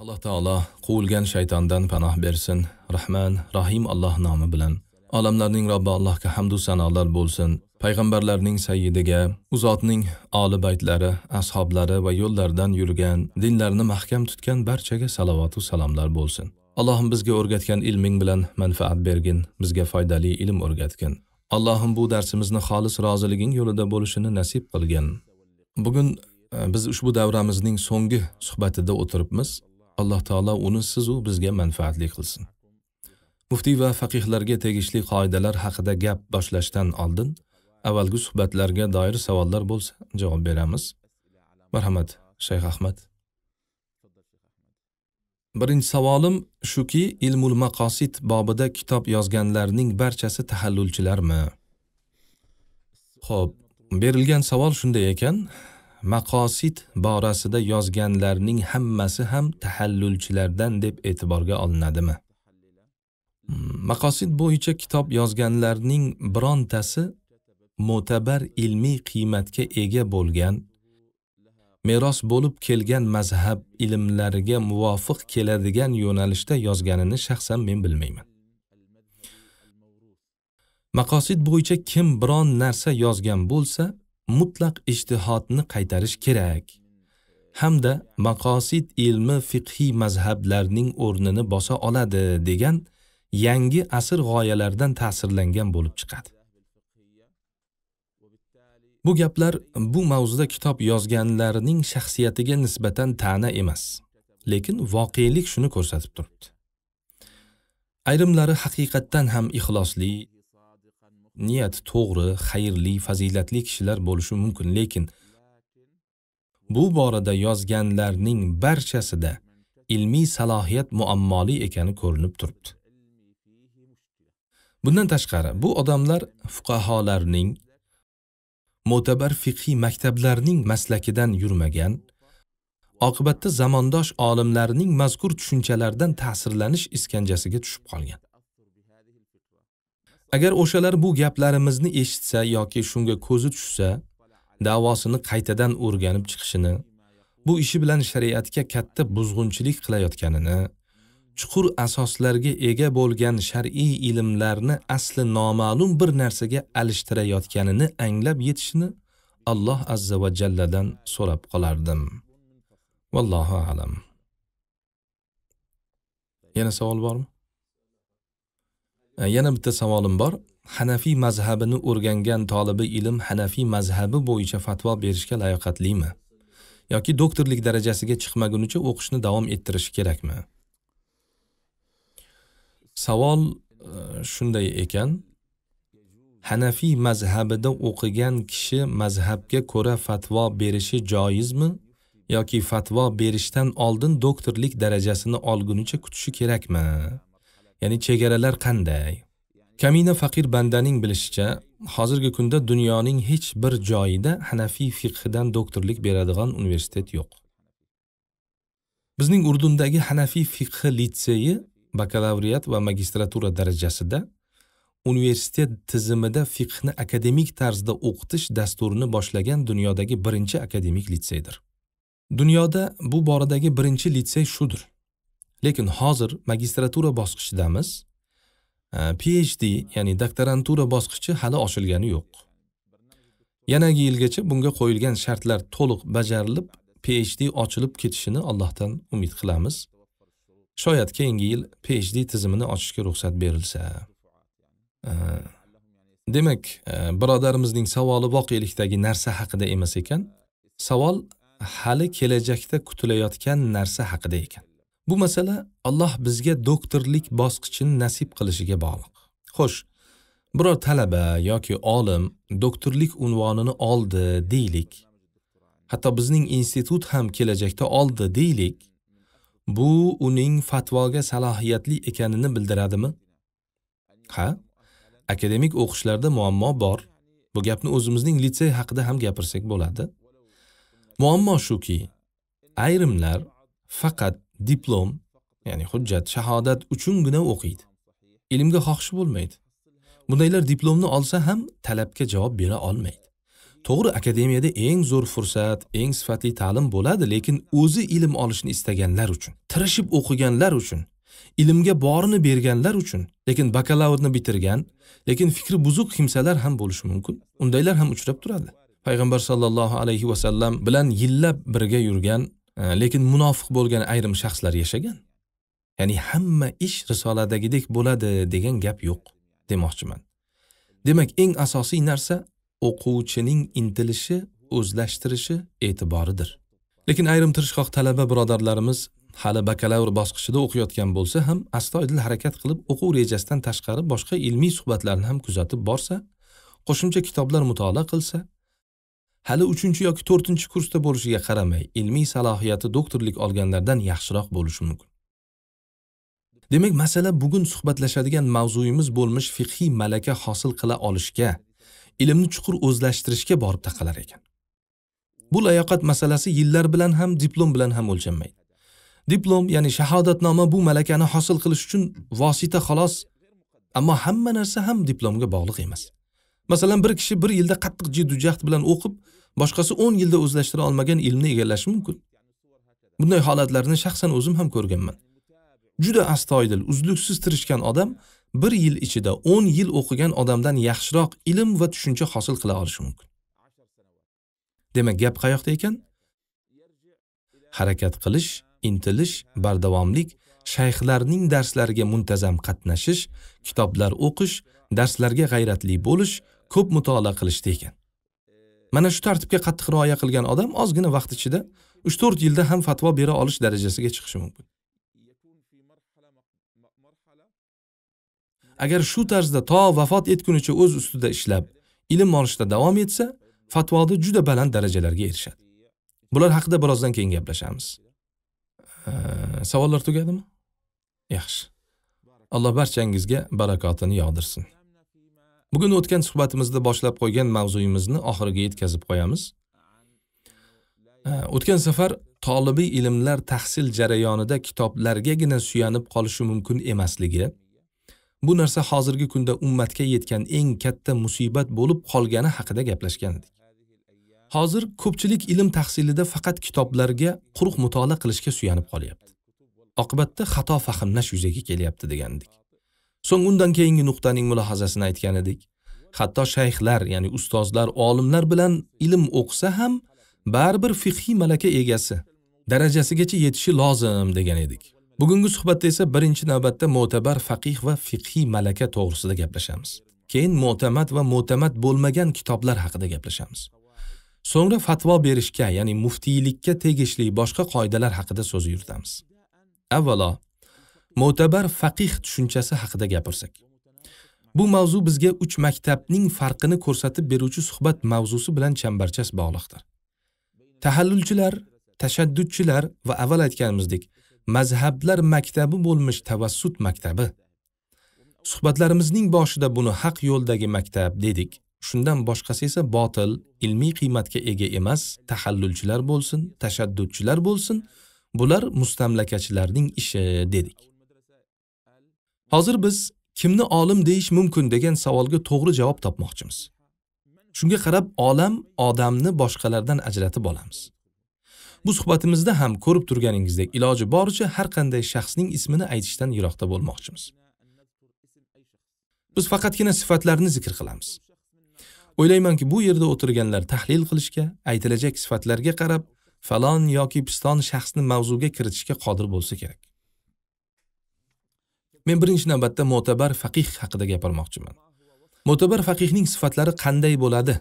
alloh taolo quvilgan shaytondan panoh bersin rahman rahim alloh nomi bilan olamlarning robbi allohga hamdu sanolar bo'lsin payg'ambarlarning sayyidiga u zotning oli baytlari ashoblari va yo'llaridan yurgan dinlarni mahkam tutgan barchaga salovatu salomlar bo'lsin allohim bizga o'rgatgan ilming bilan manfaat bergin bizga foydali ilm o'rgatgin allohim bu darsimizni xolis roziliging yo'lida bo'lishini nasib qilgin bugun e, biz ushbu davramizning so'nggi suhbatida o'tiribmiz alloh taolo uni sizu bizga manfaatli qilsin muftiy va faqihlarga tegishli qoidalar haqida gap boshlashdan oldin avvalgi suhbatlarga doir savollar bo'lsa javob beramiz marhamat shayx ahmad birinchi savolim shuki ilmul maqosid bobida kitob yozganlarning barchasi tahallulchilarmi ho'p berilgan savol shunday ekan maqosid borasida yozganlarning hammasi ham tahallulchilardan deb e'tiborga olinadimi hmm, maqosid bo'yicha kitob yozganlarning birontasi mo'tabar ilmiy qiymatga ega bo'lgan meros bo'lib kelgan mazhab ilmlariga muvofiq keladigan yo'nalishda yozganini shaxsan men bilmayman maqosid bo'yicha kim biron narsa yozgan bo'lsa mutlaq ijtihodni qaytarish kerak hamda maqosid ilmi fiqhiy mazhablarning o'rnini bosa oladi degan yangi asr g'oyalaridan ta'sirlangan bo'lib chiqadi bu gaplar bu mavzuda kitob yozganlarning shaxsiyatiga nisbatan ta'na emas lekin voqelik shuni ko'rsatib turibdi ayrimlari haqiqatdan ham ixlosli niyat to'g'ri xayrli fazilatli kishilar bo'lishi mumkin lekin bu borada yozganlarning barchasida ilmiy salohiyat muammoli ekani ko'rinib turibdi bundan tashqari bu odamlar fuqaholarning mo'tabar fiqiy maktablarning maslakidan yurmagan oqibatda zamondosh olimlarning mazkur tushunchalardan ta'sirlanish iskanjasiga tushib qolgan agar o'shalar bu gaplarimizni eshitsa yoki shunga ko'zi tushsa davosini qaytadan o'rganib chiqishini bu ishi bilan shariatga katta buzg'unchilik qilayotganini chuqur asoslarga ega bo'lgan shar'iy ilmlarni asli noma'lum bir narsaga alishtirayotganini anglab yetishini alloh azza va jalladan so'rab qolardim vallohu alam yana savol bormi Yana bitta savolim bor. Hanafiy mazhabini o'rgangan tolibi ilm Hanafiy mazhabi bo'yicha fatvo berishga layoqatlimi? yoki doktorlik darajasiga chiqmagunicha o'qishni davom ettirish kerakmi? Savol e, shunday ekan, Hanafiy mazhabida o'qigan kishi mazhabga ko'ra fatvo berishi joizmi yoki fatvo berishdan oldin doktorlik darajasini olgunicha kutishi kerakmi? ya'ni chegaralar qanday kamina faqir bandaning bilishicha hozirgi kunda dunyoning hech bir joyida hanafiy fiqhidan doktorlik beradigan universitet yo'q bizning urdundagi hanafiy fiqhi litseyi bakalavriat va magistratura darajasida universitet tizimida fiqhni akademik tarzda o'qitish dasturini boshlagan dunyodagi birinchi akademik litseydir dunyoda bu boradagi birinchi litsey shudir lekin hozir magistratura bosqichidamiz phd ya'ni doktorantura bosqichi hali ochilgani yo'q yanagi yilgacha bunga qo'yilgan shartlar to'liq bajarilib phd ochilib ketishini allohdan umid qilamiz shoyat keyingi yil phd tizimini ochishga ruxsat berilsa demak e, birodarimizning savoli voqelikdagi narsa haqida emas ekan savol hali kelajakda kutilayotgan narsa haqida ekan bu masala alloh bizga doktorlik bosqichini nasib qilishiga bog'liq xo'sh biror talaba yoki olim doktorlik unvonini oldi deylik hatto bizning institut ham kelajakda oldi deylik bu uning fatvoga salohiyatli ekanini bildiradimi ha akademik o'qishlarda muammo bor bu gapni o'zimizning litsey haqida ham gapirsak bo'ladi muammo shuki ayrimlar faqat diplom ya'ni hujjat shahodat uchungina o'qiydi ilmga xohishi bo'lmaydi bundaylar diplomni olsa ham talabga javob bera olmaydi to'g'ri akademiyada eng zo'r fursat eng sifatli ta'lim bo'ladi lekin o'zi ilm olishni istaganlar uchun tirishib o'qiganlar uchun ilmga borini berganlar uchun lekin bakalavrni bitirgan lekin fikri buzuq kimsalar ham bo'lishi mumkin undaylar ham uchrab turadi payg'ambar sollallohu alayhi vasallam bilan yillab birga yurgan Э, lekin munofiq bo'lgan ayrim shaxslar yashagan ya'ni hamma ish risoladagidek bo'ladi degan gap yo'q demoqchiman demak eng asosiy narsa o'quvchining intilishi o'zlashtirishi e'tiboridir lekin ayrim tirishqoq talaba birodarlarimiz hali bakalavr bosqichida o'qiyotgan bo'lsa ham astoydil harakat qilib o'quv rejasidan tashqari boshqa ilmiy suhbatlarni ham kuzatib borsa qo'shimcha kitoblar mutolaa qilsa hali 3 yoki 4 kursda bo'lishiga qaramay ilmiy salohiyati doktorlik olganlardan yaxshiroq bo'lishi mumkin. Demak, masala bugun suhbatlashadigan mavzuyimiz bo'lmish fiqhiy malaka hosil qila olishga, ilmni chuqur o'zlashtirishga borib taqalar ekan. Bu layoqat masalasi yillar bilan ham, diplom bilan ham o'lchanmaydi. Diplom, ya'ni shahodatnoma bu malakani hosil qilish uchun vosita xolos, ammo hamma narsa ham diplomga bog'liq emas. masalan bir kishi bir yilda qattiq jiddu jahd bilan o'qib boshqasi o'n yilda o'zlashtira olmagan ilmni egallashi mumkin bunday holatlarni shaxsan o'zim ham ko'rganman juda astoydil uzluksiz tirishgan odam bir yil ichida o'n yil o'qigan odamdan yaxshiroq ilm va tushuncha hosil qila olishi mumkin demak gap qayoqda ekan harakat qilish intilish bardavomlik shayxlarning darslariga muntazam qatnashish kitoblar o'qish darslarga g'ayratli bo'lish ko'p mutolaa qilishdi ekan mana shu tartibga qattiq rioya qilgan odam ozgina vaqt ichida uch to'rt yilda ham fatvo bera olish darajasiga chiqishi mumkin agar shu tarzda to vafot etgunicha o'z ustida ishlab ilm olishda davom etsa fatvoda juda baland darajalarga erishadi bular haqida birozdan keyin gaplashamiz savollar tugadimi yaxshi alloh barchangizga barakotini yog'dirsin bugun o'tgan suhbatimizda boshlab qo'ygan mavzuyimizni oxiriga yetkazib qo'yamiz o'tgan safar tolibiy ilmlar tahsil jarayonida kitoblargagina suyanib qolishi mumkin emasligi bu narsa hozirgi kunda ummatga yetgan eng katta musibat bo'lib qolgani haqida gaplashgan edik hozir ko'pchilik ilm tahsilida faqat kitoblarga quruq mutolaa qilishga suyanib qolyapti oqibatda xato fahmlash yuzaga kelyapti degandik So'ng undan keyingi nuqtaning mulohazasini aytgan edik. Hatto shayxlar, ya'ni ustozlar, olimlar bilan ilm o'qisa ham baribir fiqhiy malaka egasi darajasigacha yetishi lozim degan edik. Bugungi suhbatda esa birinchi navbatda mo'tabar faqih va fiqhiy malaka to'g'risida gaplashamiz. Keyin mo'tamad va mo'tamad bo'lmagan kitoblar haqida gaplashamiz. So'ngra fatvo berishga, ya'ni muftiylikka tegishli boshqa qoidalar haqida so'z yuritamiz. Avvalo, mo'tabar faqih tushunchasi haqida gapirsak bu mavzu bizga uch maktabning farqini ko'rsatib beruvchi suhbat mavzusi bilan chambarchas bog'liqdir tahallulchilar tashaddudchilar va avval aytganimizdek mazhablar maktabi bo'lmish tavassut maktabi suhbatlarimizning boshida buni haq yo'ldagi maktab dedik shundan boshqasi esa botil ilmiy qiymatga ega emas tahallulchilar bo'lsin tashaddudchilar bo'lsin bular mustamlakachilarning ishi dedik hozir biz kimni olim deyish mumkin degan savolga to'g'ri javob topmoqchimiz shunga qarab olam odamni boshqalardan ajratib olamiz bu suhbatimizda ham ko'rib turganingizdek iloji boricha har qanday shaxsning ismini aytishdan yiroqda bo'lmoqchimiz biz faqatgina sifatlarni zikr qilamiz o'ylaymanki bu yerda o'tirganlar tahlil qilishga aytilajak sifatlarga qarab falon yoki piston shaxsni mavzuga kiritishga qodir bo'lsa kerak men birinchi navbatda mo'tabar faqih haqida gapirmoqchiman mo'tabar faqihning sifatlari qanday bo'ladi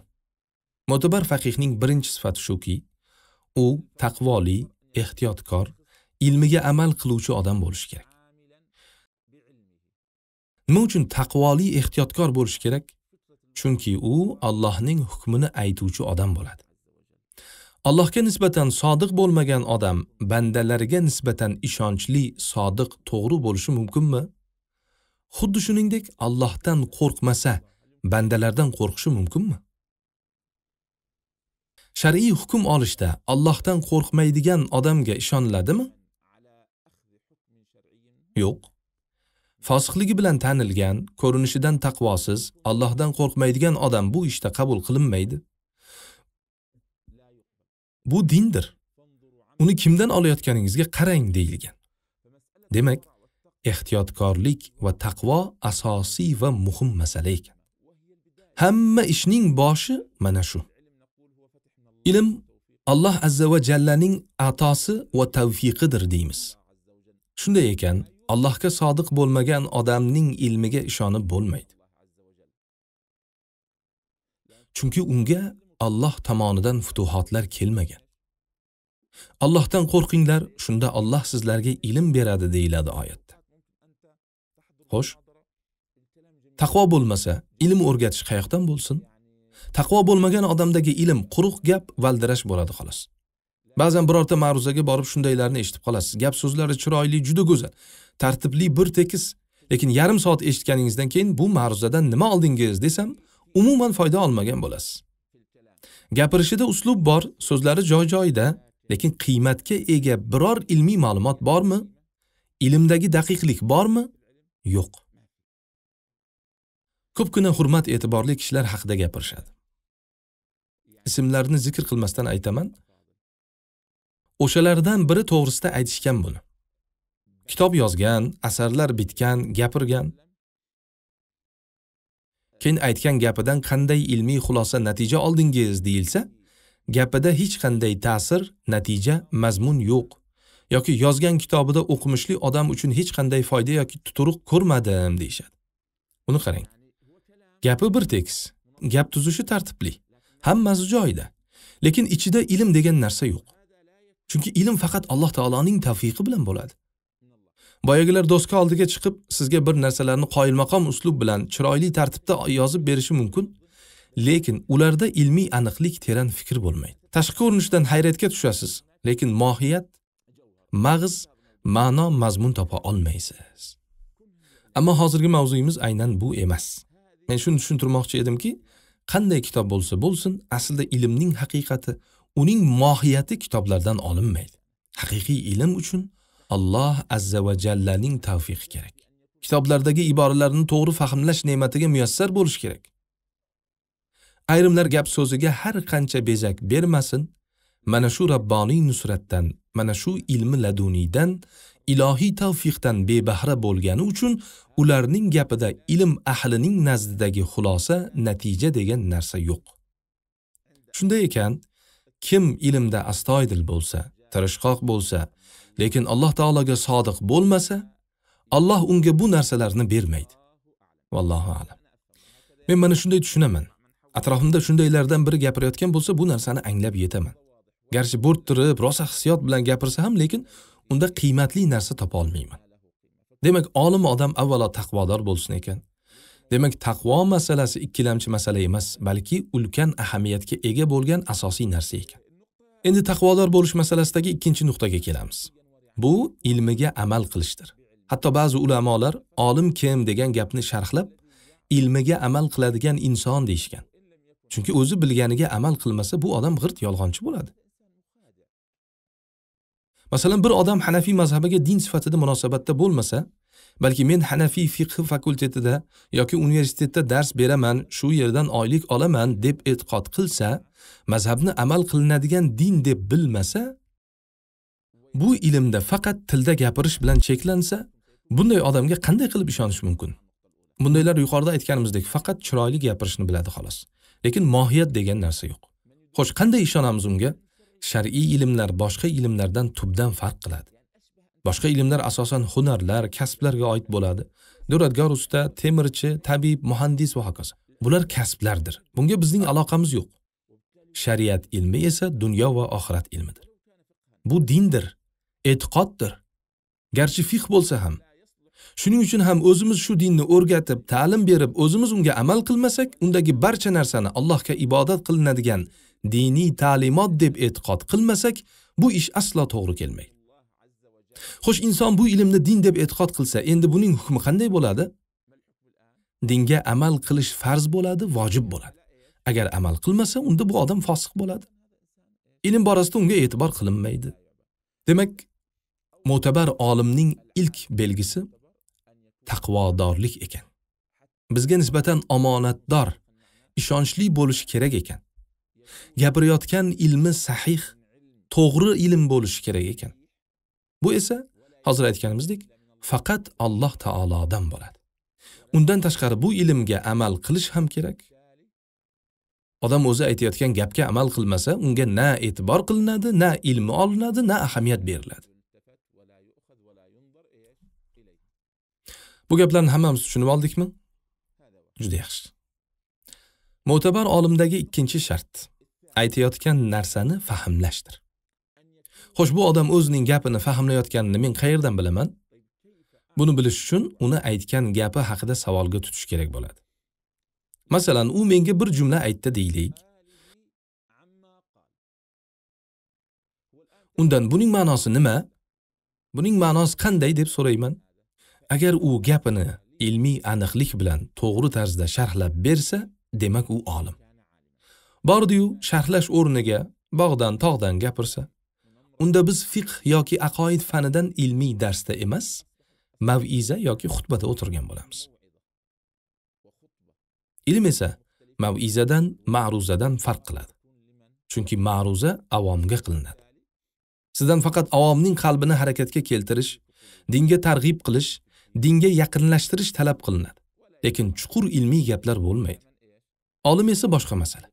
mo'tabar faqihning birinchi sifati shuki u taqvoli ehtiyotkor ilmiga amal qiluvchi odam bo'lishi kerak nima uchun taqvoli ehtiyotkor bo'lishi kerak chunki u allohning hukmini aytuvchi odam bo'ladi allohga nisbatan sodiq bo'lmagan odam bandalariga nisbatan ishonchli sodiq to'g'ri bo'lishi mumkinmi xuddi shuningdek allohdan qo'rqmasa bandalardan qo'rqishi mumkinmi shar'iy hukm olishda allohdan qo'rqmaydigan odamga ishoniladimi yo'q fosiqligi bilan tanilgan ko'rinishidan taqvosiz allohdan qo'rqmaydigan odam bu ishda qabul qilinmaydi bu dindir uni kimdan olayotganingizga qarang deyilgan demak ehtiyotkorlik va taqvo asosiy va muhim masala ekan hamma ishning boshi mana shu ilm alloh azza va jallaning atosi va tavfiqidir deymiz shunday ekan allohga sodiq bo'lmagan odamning ilmiga ishonib bo'lmaydi chunki unga Alloh tomonidan futuhotlar kelmagan. Allohdan qo'rqinglar, shunda Alloh sizlarga ilm beradi deyiladi oyatda. Xo'sh, taqvo bo'lmasa, ilm o'rgatish qayoqdan bo'lsin? Taqvo bo'lmagan odamdagi ilm quruq gap, valdirash bo'ladi xolos. Ba'zan birorta ma'ruzaga borib shundaylarni eshitib qolasiz. Gap so'zlari chiroyli, juda go'zal, tartibli, bir tekis, lekin yarim soat eshitganingizdan keyin bu ma'ruzadan nima oldingiz desam, umuman foyda olmagan bo'lasiz. gapirishida uslub bor so'zlari joy joyida lekin qiymatga ega biror ilmiy ma'lumot bormi ilmdagi daqiqlik bormi yo'q ko'pgina hurmat e'tiborli kishilar haqida gapirishadi ismlarini zikr qilmasdan aytaman o'shalardan biri to'g'risida aytishgan buni kitob yozgan asarlar bitgan gapirgan keyin aytgan gapidan qanday ilmiy xulosa natija oldingiz deyilsa gapida hech qanday ta'sir natija mazmun yo'q yoki yozgan kitobida o'qimishli odam uchun hech qanday foyda yoki tuturuq ko'rmadim deyishadi buni qarang gapi bir tekis gap tuzishi tartibli hammasi joyida lekin ichida ilm degan narsa yo'q chunki ilm faqat alloh taoloning tavfiqi bilan bo'ladi boyagilar doska oldiga chiqib sizga bir narsalarni qoyilmaqom uslub bilan chiroyli tartibda yozib berishi mumkin lekin ularda ilmiy aniqlik teran fikr bo'lmaydi tashqi ko'rinishdan hayratga tushasiz lekin mohiyat mag'iz ma'no mazmun topa olmaysiz ammo hozirgi mavzuyimiz aynan bu emas men shuni tushuntirmoqchi edimki qanday kitob bo'lsa bo'lsin aslida ilmning haqiqati uning mohiyati kitoblardan olinmaydi haqiqiy ilm uchun alloh azza va jallaning tavfiqi kerak kitoblardagi iboralarni to'g'ri fahmlash ne'matiga muyassar bo'lish kerak ayrimlar gap so'ziga har qancha bezak bermasin mana shu rabboniy nusratdan mana shu ilmi laduniydan ilohiy tavfiqdan bebahra bo'lgani uchun ularning gapida ilm ahlining nazdidagi xulosa natija degan narsa yo'q shunday ekan kim ilmda astoydil bo'lsa tirishqoq bo'lsa lekin alloh taologa sodiq bo'lmasa alloh unga bu narsalarni bermaydi vallohu alam men mana shunday tushunaman atrofimda shundaylardan biri gapirayotgan bo'lsa bu narsani anglab yetaman garchi bo'rttirib rosa hissiyot bilan gapirsa ham lekin unda qiymatli narsa topa olmayman demak olim odam avvalo taqvodor bo'lsin ekan demak taqvo masalasi ikkilamchi masala emas balki ulkan ahamiyatga ega bo'lgan asosiy narsa ekan endi taqvodor bo'lish masalasidagi ikkinchi nuqtaga kelamiz bu ilmiga amal qilishdir hatto ba'zi ulamolar olim kim degan gapni sharhlab ilmiga amal qiladigan inson deyishgan chunki o'zi bilganiga amal qilmasa bu odam g'irt yolg'onchi bo'ladi masalan bir odam hanafiy mazhabiga din sifatida munosabatda bo'lmasa balki men hanafiy fiqh fakultetida yoki universitetda dars beraman shu yerdan oylik olaman deb e'tiqod qilsa mazhabni amal qilinadigan din deb bilmasa bu ilmda faqat tilda gapirish bilan cheklansa bunday odamga qanday qilib ishonish mumkin bundaylar yuqorida aytganimizdek faqat chiroyli gapirishni biladi xolos lekin mohiyat degan narsa yo'q xo'sh qanday ishonamiz unga shar'iy ilmlar boshqa ilmlardan tubdan farq qiladi boshqa ilmlar asosan hunarlar kasblarga oid bo'ladi duradgor usta temirchi tabib muhandis va hokazo bular kasblardir bunga bizning aloqamiz yo'q shariat ilmi esa dunyo va oxirat ilmidir bu dindir e'tiqoddir garchi fiqh bo'lsa ham shuning uchun ham o'zimiz shu dinni o'rgatib ta'lim berib o'zimiz unga amal qilmasak undagi barcha narsani allohga ibodat qilinadigan diniy ta'limot deb e'tiqod qilmasak bu ish aslo to'g'ri kelmaydi xo'sh inson bu ilmni din deb e'tiqod qilsa endi buning hukmi qanday bo'ladi dinga amal qilish farz bo'ladi vojib bo'ladi agar amal qilmasa unda bu odam fosiq bo'ladi ilm borasida unga e'tibor qilinmaydi demak mo'tabar olimning ilk belgisi taqvodorlik ekan. Bizga nisbatan omonatdor, ishonchli bo'lishi kerak ekan. Gapirayotgan ilmi sahih, to'g'ri ilm bo'lishi kerak ekan. Bu esa hozir aytganimizdek faqat Alloh taolodan bo'ladi. Undan tashqari bu ilmga amal qilish ham kerak. Odam o'zi aytayotgan gapga amal qilmasa, unga na e'tibor qilinadi, na ilmi olinadi, na ahamiyat beriladi. Bu gaplarni hammamiz tushunib oldikmi? Juda yaxshi. Mo'tabar olimdagi ikkinchi shart aytayotgan narsani fahmlashdir. Xo'sh, bu odam o'zining gapini fahmlayotganini men qayerdan bilaman? Buni bilish uchun uni aytgan gapi haqida savolga tutish kerak bo'ladi. Masalan, u menga bir jumla aytdi deylik. Undan buning ma'nosi nima? Buning ma'nosi qanday deb so'rayman. agar u gapini ilmiy aniqlik bilan to'g'ri tarzda sharhlab bersa demak u olim bordiyu sharhlash o'rniga bog'dan tog'dan gapirsa unda biz fiqh yoki aqoid fanidan ilmiy darsda emas maviza yoki xutbada o'tirgan bo'lamiz ilm esa mavizadan ma'ruzadan farq qiladi chunki ma'ruza avomga qilinadi sizdan faqat avomning qalbini harakatga keltirish dinga targ'ib qilish dinga yaqinlashtirish talab qilinadi lekin chuqur ilmiy gaplar bo'lmaydi olim esa boshqa masala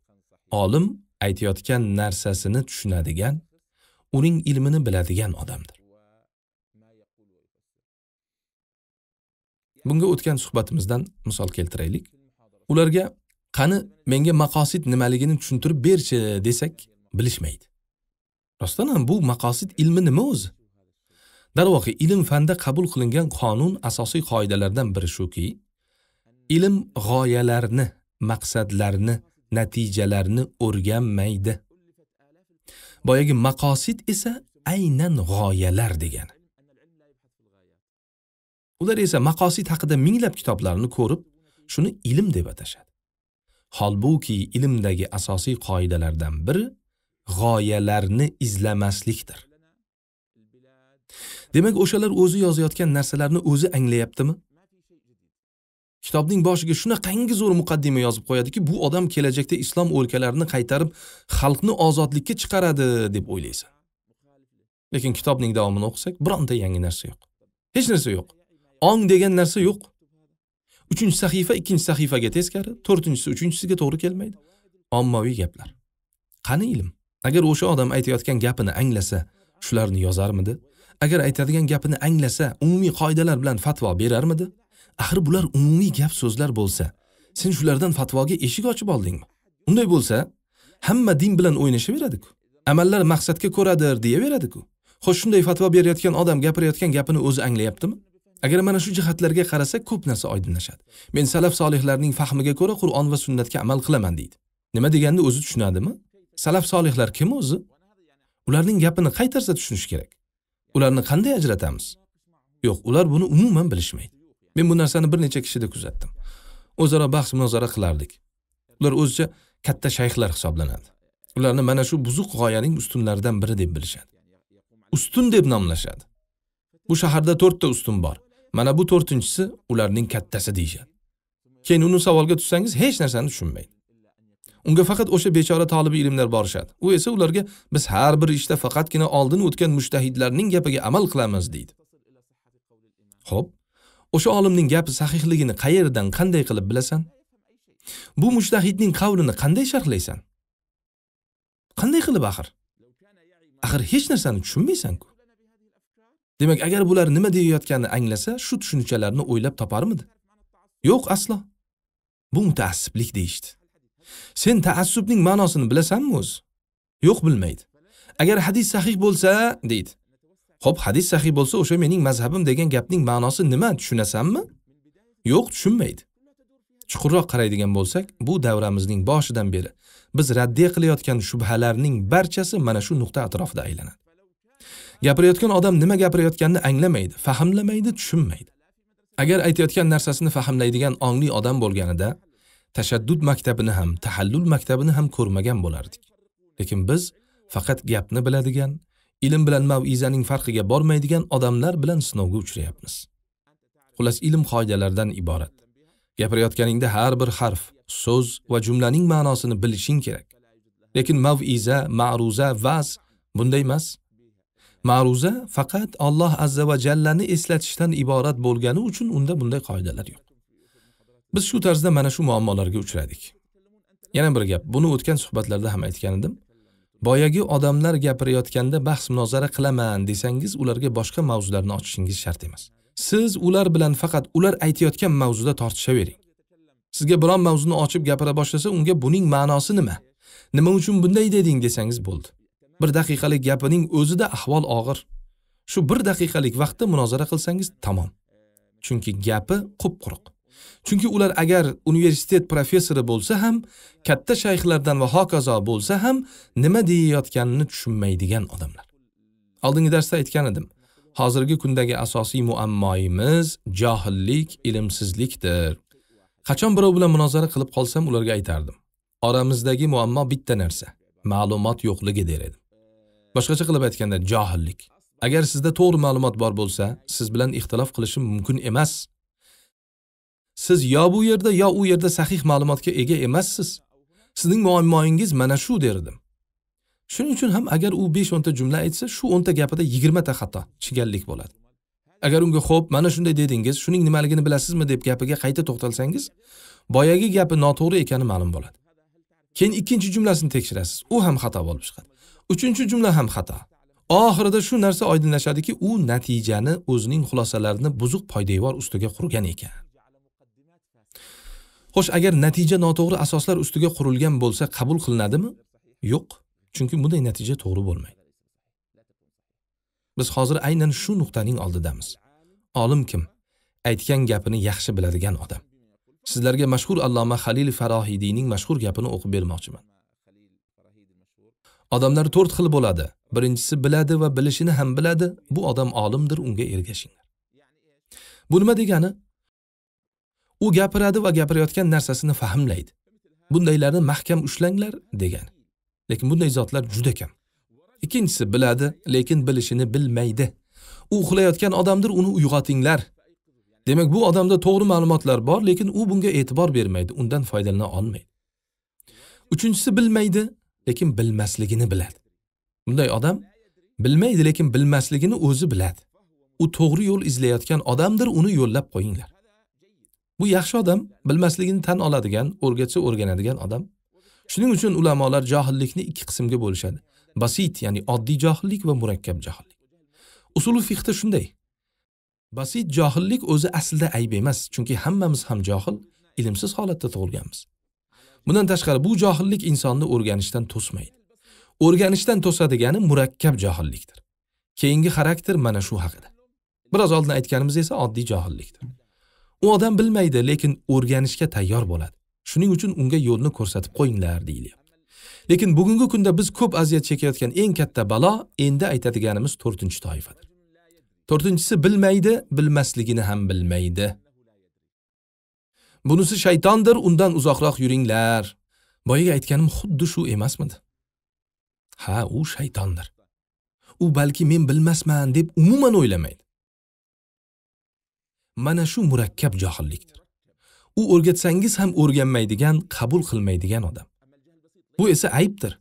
olim aytayotgan narsasini tushunadigan uning ilmini biladigan odamdir bunga o'tgan suhbatimizdan misol keltiraylik ularga qani menga maqosid nimaligini tushuntirib berchi desak bilishmaydi rostdan ham bu maqosid ilmi nima o'zi darvoqe ilm fanda qabul qilingan qonun asosiy qoidalardan biri shuki ilm g'oyalarni maqsadlarni natijalarni o'rganmaydi boyagi maqosid esa aynan g'oyalar degani ular esa maqosid haqida minglab kitoblarni ko'rib shuni ilm deb atashadi holbuki ilmdagi asosiy qoidalardan biri g'oyalarni izlamaslikdir demak o'shalar o'zi yozayotgan narsalarni o'zi anglayaptimi kitobning boshiga shunaqangi zo'r muqaddima yozib qo'yadiki bu odam kelajakda islom o'lkalarini qaytarib xalqni ozodlikka chiqaradi deb o'ylaysan lekin kitobning davomini o'qisak bironta yangi narsa yo'q hech narsa yo'q ong degan narsa yo'q uchinchi sahifa ikkinchi sahifaga teskari to'rtinchisi uchinchisiga to'g'ri kelmaydi ommaviy gaplar qani ilm agar o'sha odam aytayotgan gapini anglasa shularni yozarmidi agar aytadigan gapini anglasa umumiy qoidalar bilan fatvo berarmidi axir bular umumiy gap so'zlar bo'lsa sen shulardan fatvoga eshik ochib oldingmi unday bo'lsa hamma din bilan o'ynashaveradiku amallar maqsadga ko'radir deyaveradiku xo'sh shunday fatvo berayotgan odam gapirayotgan gapini o'zi anglayaptimi agar mana shu jihatlarga qarasak ko'p narsa oydinlashadi men salaf solihlarning fahmiga ko'ra qur'on va sunnatga amal qilaman deydi nima deganni o'zi tushunadimi salaf solihlar kim o'zi ularning gapini qay tarzda tushunish kerak ularni qanday ajratamiz yo'q ular buni umuman bilishmaydi men bu narsani bir necha kishida kuzatdim o'zaro bahs munozara qilardik ular o'zicha katta shayxlar hisoblanadi ularni mana shu buzuq g'oyaning ustunlaridan biri deb bilishadi ustun deb nomlashadi bu shaharda to'rtta ustun bor mana bu to'rtinchisi ularning kattasi deyishadi keyin uni savolga tutsangiz hech narsani tushunmaydi unga faqat o'sha bechora tolibi ilmlar borishadi u esa ularga biz har bir ishda işte faqatgina oldin o'tgan mushtahidlarning gapiga amal qilamiz deydi ho'p o'sha olimning gapi sahihligini qayerdan qanday qilib bilasan bu mushtahidning qavlini qanday sharhlaysan qanday qilib axir axir hech narsani tushunmaysanku demak agar bular nima deyayotganini anglasa shu tushunchalarni o'ylab toparmidi yo'q aslo bu mutaassiblik deyishdi Sen taassubning ma'nosini bilasanmi o'zi? Yo'q, bilmaydi. Agar hadis sahih bo'lsa, deydi. Xo'p, hadis sahih bo'lsa, o'sha mening mazhabim degan gapning ma'nosi nima, tushunasanmi? Yo'q, tushunmaydi. Chuqurroq qaraydigan bo'lsak, bu davramizning boshidan beri biz raddiya qilayotgan shubhalarning barchasi mana shu nuqta atrofida aylanadi. Gapirayotgan odam nima gapirayotganini anglamaydi, fahmlamaydi, tushunmaydi. Agar aytayotgan narsasini fahmlaydigan ongli odam bo'lganida, tashaddud maktabini ham tahallul maktabini ham ko'rmagan bo'lardik lekin biz faqat gapni biladigan ilm bilan mavizaning farqiga bormaydigan odamlar bilan sinovga uchrayapmiz xullas ilm qoidalaridan iborat gapirayotganingda har bir harf so'z va jumlaning ma'nosini bilishing kerak lekin maviza ma'ruza vaz bunday emas ma'ruza faqat alloh azza va jallani eslatishdan iborat bo'lgani uchun unda bunday qoidalar yo'q Biz shu tarzda mana shu muammolarga uchradik. Yana bir gap, buni o'tgan suhbatlarda ham aytgan edim. Boyagi odamlar gapirayotganda bahs munozara qilaman desangiz, ularga boshqa mavzularni ochishingiz shart emas. Siz ular bilan faqat ular aytayotgan mavzuda tortishavering. Sizga biron mavzuni ochib gapira boshlasa, unga buning ma'nosi nima? Nima uchun bunday deding desangiz bo'ldi. Bir daqiqalik gapining o'zida ahvol og'ir. Shu bir daqiqalik vaqtda munozara qilsangiz tamom. Chunki gapi qup-quruq. chunki ular agar universitet professori bo'lsa ham katta shayxlardan va hokazo bo'lsa ham nima deyayotganini tushunmaydigan odamlar oldingi darsda aytgan edim hozirgi kundagi asosiy muammoyimiz johillik ilmsizlikdir qachon birov bilan munozara qilib qolsam ularga aytardim oramizdagi muammo bitta narsa ma'lumot yo'qligi der edim boshqacha qilib aytganda johillik agar sizda to'g'ri ma'lumot bor bo'lsa siz bilan ixtilof qilishim mumkin emas siz yo bu yerda yo u yerda sahih ma'lumotga ega emassiz sizning muammoyingiz mana shu der edim shuning uchun ham agar u besh o'nta jumla aytsa shu o'nta gapida yigirmata xato chigallik bo'ladi agar unga xo'p mana shunday dedingiz shuning nimaligini bilasizmi deb gapiga qayta to'xtalsangiz boyagi gapi noto'g'ri ekani ma'lum bo'ladi keyin ikkinchi jumlasini tekshirasiz u ham xato bo'lib chiqadi uchinchi jumla ham xato oxirida shu narsa oydinlashadiki u natijani o'zining xulosalarini buzuq poydevor ustiga qurgan ekan xo'sh agar natija noto'g'ri asoslar ustiga qurilgan bo'lsa qabul qilinadimi yo'q chunki bunday natija to'g'ri bo'lmaydi biz hozir aynan shu nuqtaning oldidamiz olim kim aytgan gapini yaxshi biladigan odam sizlarga mashhur alloma halil farohidiyning mashhur gapini o'qib bermoqchiman odamlar to'rt xil bo'ladi birinchisi biladi va bilishini ham biladi bu odam olimdir unga ergashinglar bu nima degani u gapiradi va gapirayotgan narsasini fahmlaydi bundaylarni mahkam ushlanglar degan lekin bunday zotlar juda kam ikkinchisi biladi lekin bilishini bilmaydi u uxlayotgan odamdir uni uyg'otinglar demak bu odamda to'g'ri ma'lumotlar bor lekin u bunga e'tibor bermaydi undan foydalana olmaydi uchinchisi bilmaydi lekin bilmasligini biladi bunday odam bilmaydi lekin bilmasligini o'zi biladi u to'g'ri yo'l izlayotgan odamdir uni yo'llab qo'yinglar Bu yaxshi odam, bilmasligini tan oladigan, o'rgatsa o'rganadigan odam. Shuning uchun ulamolar johillikni ikki qismga bo'lishadi. Basit, ya'ni oddiy johillik va murakkab johillik. Usul fiqhda shunday. Basit johillik o'zi aslida ayb emas, chunki hammamiz ham johil, ilmsiz holatda tug'ilganmiz. Bundan tashqari bu johillik insonni o'rganishdan to'smaydi. O'rganishdan to'sadigani murakkab johillikdir. Keyingi xarakter mana shu haqida. Biroz oldin aytganimiz esa oddiy johillikdir. u odam bilmaydi lekin o'rganishga tayyor bo'ladi shuning uchun unga yo'lni ko'rsatib qo'yinglar deyilyapti lekin bugungi kunda biz ko'p aziyat chekayotgan eng katta balo endi aytadiganimiz to'rtinchi toifadir to'rtinchisi bilmaydi bilmasligini ham bilmaydi bunisi shaytondir undan uzoqroq yuringlar boyaga aytganim xuddi shu emasmidi ha u shaytondir u balki men bilmasman deb umuman o'ylamaydi mana shu murakkab johillikdir u o'rgatsangiz ham o'rganmaydigan qabul qilmaydigan odam bu esa aybdir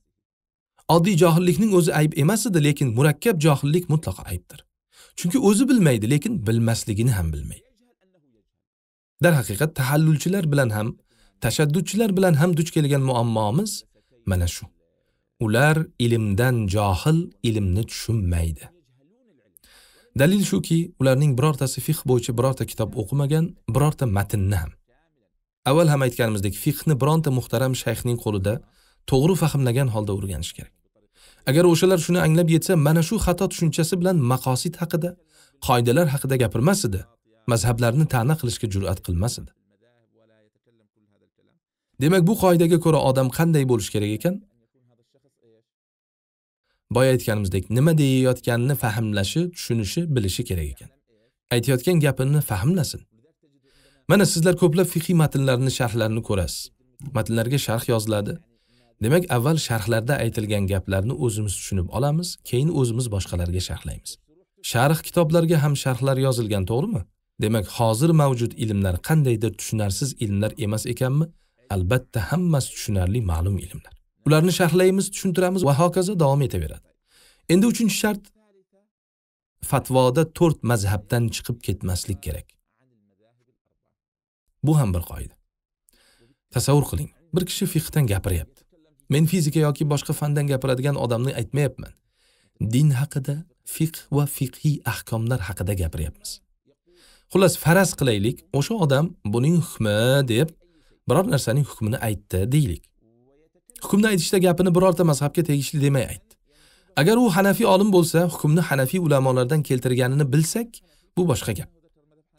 oddiy johillikning o'zi ayb emas edi lekin murakkab johillik mutlaqo aybdir chunki o'zi bilmaydi lekin bilmasligini ham bilmaydi darhaqiqat tahallulchilar bilan ham tashaddudchilar bilan ham duch kelgan muammomiz mana shu ular ilmdan johil ilmni tushunmaydi dalil shuki ularning birortasi fiqh bo'yicha birorta kitob o'qimagan birorta matnni ham avval ham aytganimizdek fiqhni bironta muhtaram shayxning qo'lida to'g'ri fahmlagan holda o'rganish kerak agar o'shalar shuni anglab yetsa mana shu xato tushunchasi bilan maqosid haqida qoidalar haqida gapirmas edi mazhablarni ta'na qilishga jur'at qilmas edi demak bu qoidaga ko'ra odam qanday bo'lishi kerak ekan boya aytganimizdek nima deyayotganini fahmlashi tushunishi bilishi kerak ekan aytayotgan gapini fahmlasin mana sizlar ko'plab fiqiy matnlarni sharhlarini ko'rasiz matnlarga sharh yoziladi demak avval sharhlarda aytilgan gaplarni o'zimiz tushunib olamiz keyin o'zimiz boshqalarga sharhlaymiz sharh kitoblarga ham sharhlar yozilgan to'g'rimi demak hozir mavjud ilmlar qandaydir tushunarsiz ilmlar emas ekanmi albatta hammasi tushunarli ma'lum ilmlar ularni sharhlaymiz tushuntiramiz va hokazo davom etaveradi endi uchinchi shart fatvoda to'rt mazhabdan chiqib ketmaslik kerak bu ham bir qoida tasavvur qiling bir kishi fiqhdan gapiryapti men fizika yoki boshqa fandan gapiradigan odamni aytmayapman din haqida fiqh va fiqhiy ahkomlar haqida gapiryapmiz xullas faraz qilaylik o'sha odam buning hukmi deb biror narsaning hukmini aytdi deylik hukmni aytishda gapini birorta mazhabga tegishli demay aytdi agar u hanafiy olim bo'lsa hukmni hanafiy ulamolardan keltirganini bilsak bu boshqa gap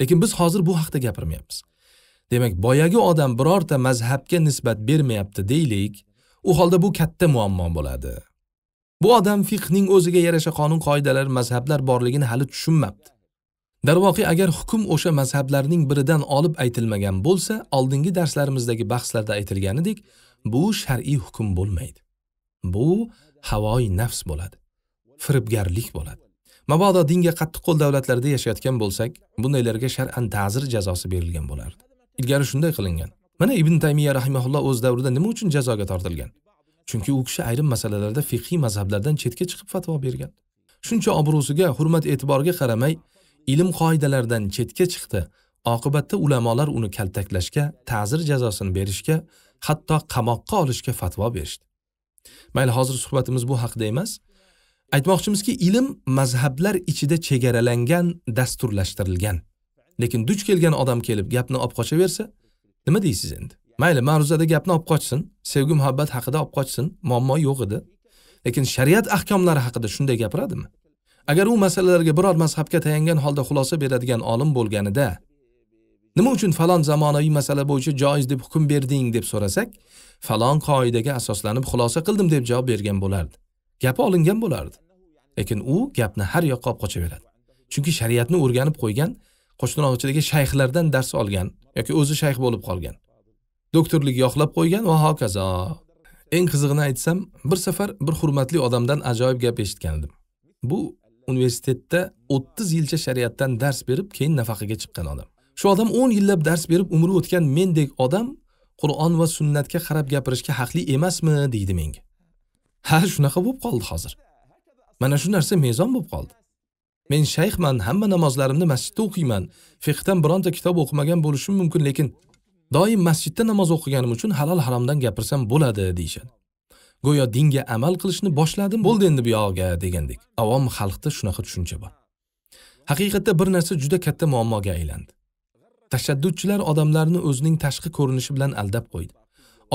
lekin biz hozir bu haqda gapirmayapmiz demak boyagi odam birorta mazhabga nisbat bermayapti deylik u holda bu katta muammo bo'ladi bu odam fiqhning o'ziga yarasha qonun qoidalar mazhablar borligini hali tushunmabdi darvoqe agar hukm o'sha mazhablarning biridan olib aytilmagan bo'lsa oldingi darslarimizdagi bahslarda aytilganidek bu shar'iy hukm bo'lmaydi bu havoyi nafs bo'ladi firibgarlik bo'ladi mabodo dinga qattiq qo'l davlatlarda yashayotgan bo'lsak bundaylarga shar'an ta'zir jazosi berilgan bo'lardi ilgari shunday qilingan mana ibn taymiya rahimaulloh o'z davrida nima uchun jazoga tortilgan chunki u kishi ayrim masalalarda fiqiy mazhablardan chetga chiqib fatvo bergan shuncha obro'siga hurmat e'tiborga qaramay ilm qoidalaridan chetga chiqdi oqibatda ulamolar uni kaltaklashga ta'zir jazosini berishga hatto qamoqqa olishga fatvo berishdi mayli hozir suhbatimiz bu haqida emas aytmoqchimizki ilm mazhablar ichida chegaralangan dasturlashtirilgan lekin duch kelgan odam kelib gapni olib qochaversa nima deysiz endi mayli ma'ruzada gapni olib qochsin sevgi muhabbat haqida olib qochsin muammo yo'q edi lekin shariat ahkomlari haqida shunday gapiradimi agar u masalalarga biror mazhabga tayangan holda xulosa beradigan olim bo'lganida nima uchun falon zamonaviy masala bo'yicha joiz deb hukm berding deb so'rasak falon qoidaga asoslanib xulosa qildim deb javob bergan bo'lardi gapi olingan bo'lardi lekin u gapni har yoqqa olib qochaveradi chunki shariatni o'rganib qo'ygan qo'shniloqchidagi shayxlardan dars olgan yoki o'zi shayx bo'lib qolgan doktorlik yoqlab qo'ygan va hokazo eng qizig'ini aytsam bir safar bir hurmatli odamdan ajoyib gap eshitgandim bu universitetda o'ttiz yilcha shariatdan dars berib keyin nafaqaga chiqqan odam shu odam o'n yillab dars berib umri o'tgan mendek odam qur'on va sunnatga qarab gapirishga haqli emasmi deydi menga ha shunaqa bo'lib qoldi hozir mana shu narsa mezon bo'lib qoldi men shayxman hamma namozlarimni masjidda o'qiyman fiqdan bironta kitob o'qimagan bo'lishim mumkin lekin doim masjidda namoz o'qiganim uchun halol haromdan gapirsam bo'ladi deyishadi go'yo dinga amal qilishni boshladim bo'ldi endi bu yog'iga degandek avom xalqda shunaqa tushuncha bor haqiqatda bir narsa juda katta muammoga aylandi Tashaddudchilar odamlarni o'zining tashqi ko'rinishi bilan aldab qo'ydi.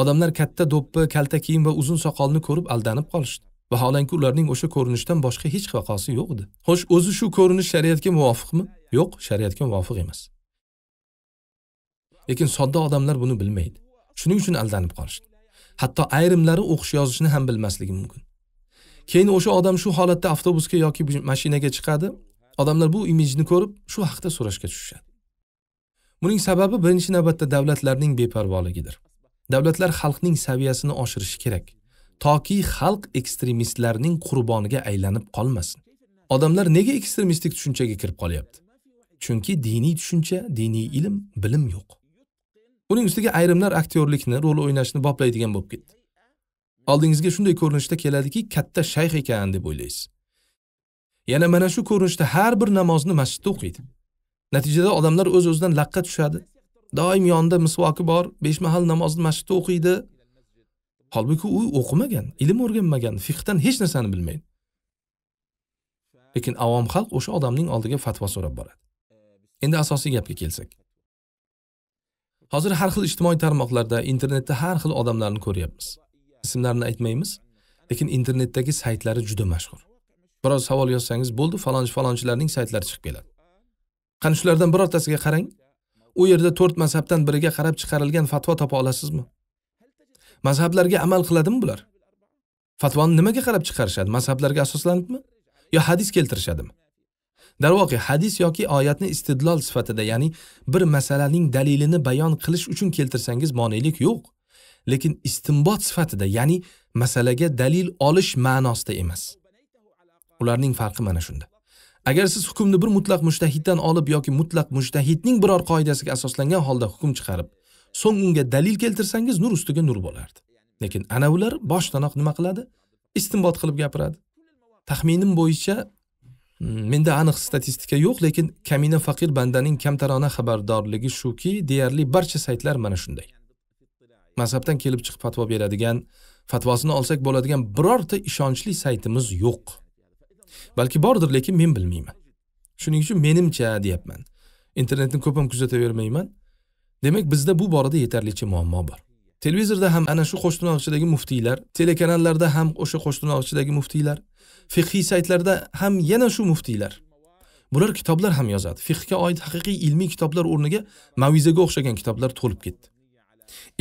Odamlar katta do'ppi, kalta kiyim va uzun soqolni ko'rib aldanib qolishdi. Vaholanki ularning o'sha ko'rinishdan boshqa hech vaqosi yo'q edi. Xo'sh, o'zi shu ko'rinish shariatga muvofiqmi? Yo'q, shariatga muvofiq emas. Lekin sodda odamlar buni bilmaydi. Shuning uchun aldanib qolishdi. Hatto ayrimlari o'qish yozishni ham bilmasligi mumkin. Keyin o'sha odam shu holatda avtobusga yoki mashinaga chiqadi. Odamlar bu imijni ko'rib, shu haqda so'rashga tushishadi. buning sababi birinchi navbatda davlatlarning beparvoligidir davlatlar xalqning saviyasini oshirishi kerak toki xalq ekstremistlarning qurboniga aylanib qolmasin odamlar nega ekstremistik tushunchaga kirib qolyapti chunki diniy tushuncha diniy ilm bilim yo'q buning ustiga ayrimlar aktyorlikni rol o'ynashni boplaydigan bo'lib ketdi oldingizga shunday ko'rinishda keladiki katta shayx ekan deb o'ylaysiz yana mana shu ko'rinishda har bir namozni masjidda o'qiydi natijada odamlar o'z öz o'zidan laqqa tushadi doim yonida misvoki bor besh mahal namozni masjidda o'qiydi holbuki u o'qimagan ilm o'rganmagan fiqdan hech narsani bilmaydi lekin avom xalq o'sha odamning oldiga fatvo so'rab boradi endi asosiy gapga kelsak hozir har xil ijtimoiy tarmoqlarda internetda har xil odamlarni ko'ryapmiz ismlarini aytmaymiz lekin internetdagi saytlari juda mashhur biroz savol yozsangiz bo'ldi falonchi falonchilarning saytlari chiqib keladi qani shulardan birortasiga qarang u yerda to'rt mazhabdan biriga qarab chiqarilgan fatvo topa olasizmi mazhablarga amal qiladimi bular fatvoni nimaga qarab chiqarishadi mazhablarga asoslanibmi yo hadis keltirishadimi darvoqe hadis yoki oyatni istidlol sifatida ya'ni bir masalaning dalilini bayon qilish uchun keltirsangiz monelik yo'q lekin istimbot sifatida ya'ni masalaga dalil olish ma'nosida emas ularning farqi mana shunda agar siz hukmni bir mutlaq mushtahiddan olib yoki mutlaq mushtahidning biror qoidasiga asoslangan holda hukm chiqarib so'ng unga dalil keltirsangiz nur ustiga nur bo'lardi lekin ana ular boshdanoq nima qiladi istinbot qilib gapiradi taxminim bo'yicha hmm, menda aniq statistika yo'q lekin kamina faqir bandaning kamtarona xabardorligi shuki deyarli barcha saytlar mana shunday mazhabdan kelib chiqib fatvo beradigan fatvosini olsak bo'ladigan birorta ishonchli saytimiz yo'q balki bordir lekin men bilmayman shuning uchun menimcha deyapman internetni ko'p ham kuzatavermayman demak bizda bu borada yetarlicha muammo bor televizorda ham ana shu qo'shtirnoq ichidagi muftiylar telekanallarda ham o'sha qo'shtirnoq ichidagi muftiylar fiqhiy saytlarda ham yana shu muftiylar bular kitoblar ham yozadi fiqhga oid haqiqiy ilmiy kitoblar o'rniga mavizaga o'xshagan kitoblar to'lib ketdi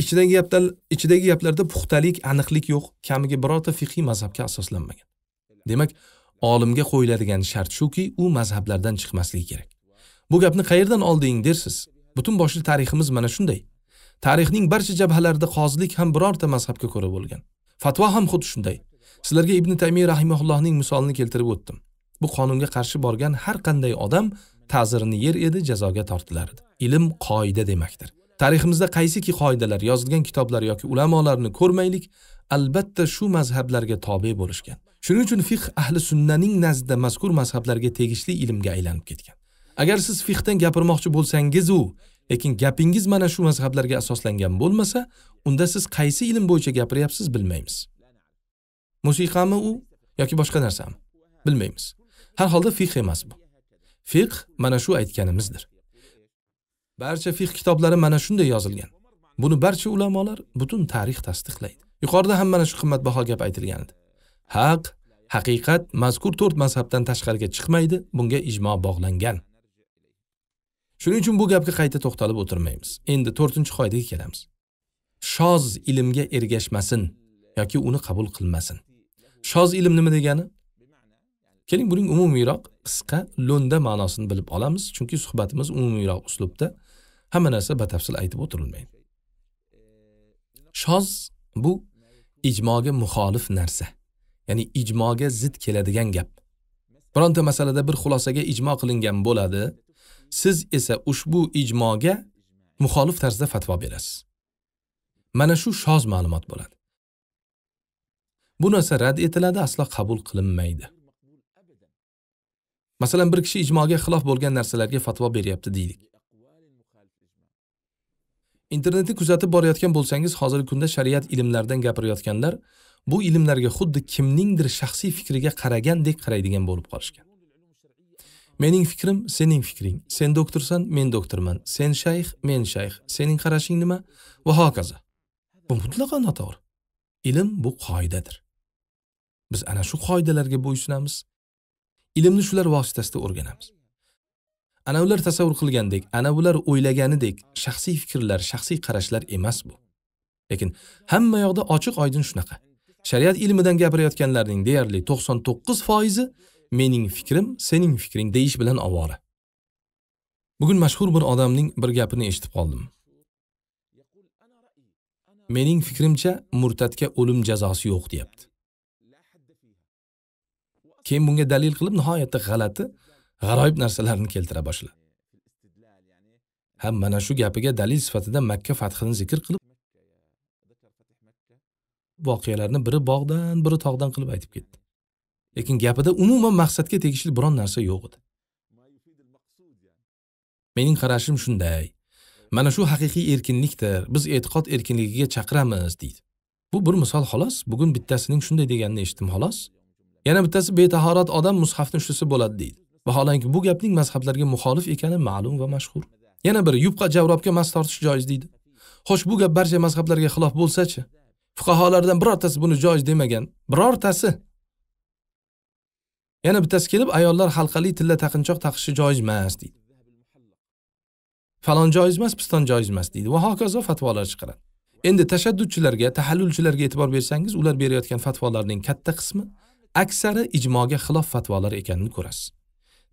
ichidagi gaplar ichidagi gaplarda puxtalik aniqlik yo'q kamiga birorta fiqhiy mazhabga asoslanmagan demak olimga qo'yiladigan shart shuki u mazhablardan chiqmasligi kerak bu gapni qayerdan olding dersiz butun boshli tariximiz mana shunday tarixning barcha jabhalarida qozilik ham birorta mazhabga ko'ra bo'lgan fatvo ham xuddi shunday sizlarga ibn tamiy rahimaullohning misolini keltirib o'tdim bu qonunga qarshi borgan har qanday odam ta'zirini yer edi jazoga tortilar edi ilm qoida demakdir tariximizda qaysiki qoidalar yozilgan kitoblar yoki ulamolarni ko'rmaylik albatta shu mazhablarga tobe bo'lishgan shuning uchun fiqh ahli sunnaning nazdida mazkur mazhablarga tegishli ilmga aylanib ketgan agar siz fiqhdan gapirmoqchi bo'lsangizu lekin gapingiz mana shu mazhablarga asoslangan bo'lmasa unda siz qaysi ilm bo'yicha gapiryapsiz bilmaymiz musiqami u yoki boshqa narsami bilmaymiz har holda fiqh emas bu fiqh mana shu aytganimizdir barcha fiqh kitoblari mana shunday yozilgan buni barcha ulamolar butun tarix tasdiqlaydi yuqorida ham mana shu qimmatbaho gap aytilgan edi haq haqiqat mazkur to'rt mazhabdan tashqariga chiqmaydi bunga ijmo bog'langan shuning uchun bu gapga qayta to'xtalib o'tirmaymiz endi to'rtinchi qoidaga kelamiz shoz ilmga ergashmasin yoki uni qabul qilmasin shoz ilm nima degani keling buning umumiyroq qisqa lo'nda ma'nosini bilib olamiz chunki suhbatimiz umumiyroq uslubda hamma narsa batafsil aytib o'tirilmaydi shoz bu ijmoga muxolif narsa ya'ni ijmoga zid keladigan gap bironta masalada bir xulosaga ijmo qilingan bo'ladi siz esa ushbu ijmoga muxolif tarzda fatvo berasiz mana shu shoz ma'lumot bo'ladi bu narsa rad etiladi aslo qabul qilinmaydi masalan bir kishi ijmoga xilof bo'lgan narsalarga fatvo beryapti deylik internetni kuzatib borayotgan bo'lsangiz hozirgi kunda shariat ilmlaridan gapirayotganlar bu ilmlarga xuddi kimningdir shaxsiy fikriga qaragandek qaraydigan bo'lib qolishgan mening fikrim sening fikring sen doktorsan men doktorman sen shayx men shayx sening qarashing nima va hokazo bu mutlaqo noto'g'ri ilm bu qoidadir biz ana shu qoidalarga bo'ysunamiz ilmni shular vositasida o'rganamiz ana ular tasavvur qilgandek ana ular o'ylaganidek shaxsiy fikrlar shaxsiy qarashlar emas bu lekin hamma yoqda ochiq oydin shunaqa shariat ilmidan gapirayotganlarning deyarli 99 foizi mening fikrim sening fikring deyish bilan ovora bugun mashhur bir odamning bir gapini eshitib qoldim mening fikrimcha murtadga o'lim jazosi yo'q deyapti keyin bunga dalil qilib nihoyatda g'alati g'aroyib narsalarni keltira boshladi ham mana shu gapiga dalil sifatida makka fathini zikr qilib voqealarni biri bog'dan biri tog'dan qilib aytib ketdi lekin gapida umuman maqsadga tegishli biron narsa yo'q edi mening qarashim shunday mana shu haqiqiy erkinlikdir biz e'tiqod erkinligiga chaqiramiz deydi bu bir misol xolos bugun bittasining shunday deganini eshitdim xolos yana bittasi betahorat odam mushafni ushlasa bo'ladi deydi vaholanki bu gapning mazhablarga muxolif ekani ma'lum va mashhur yana biri yupqa javrobga mas tortish joiz deydi xo'sh bu gap barcha mazhablarga xilof bo'lsachi fuqarolardan birortasi buni joiz demagan birortasi yana bittasi kelib ayollar halqali tilla taqinchoq taqishi joiz emas deydi falon joiz emas piston joiz emas deydi va hokazo fatvolar chiqaradi endi tashaddudchilarga tahallulchilarga e'tibor bersangiz ular berayotgan fatvolarning katta qismi aksari ijmoga xilof fatvolar ekanini ko'rasiz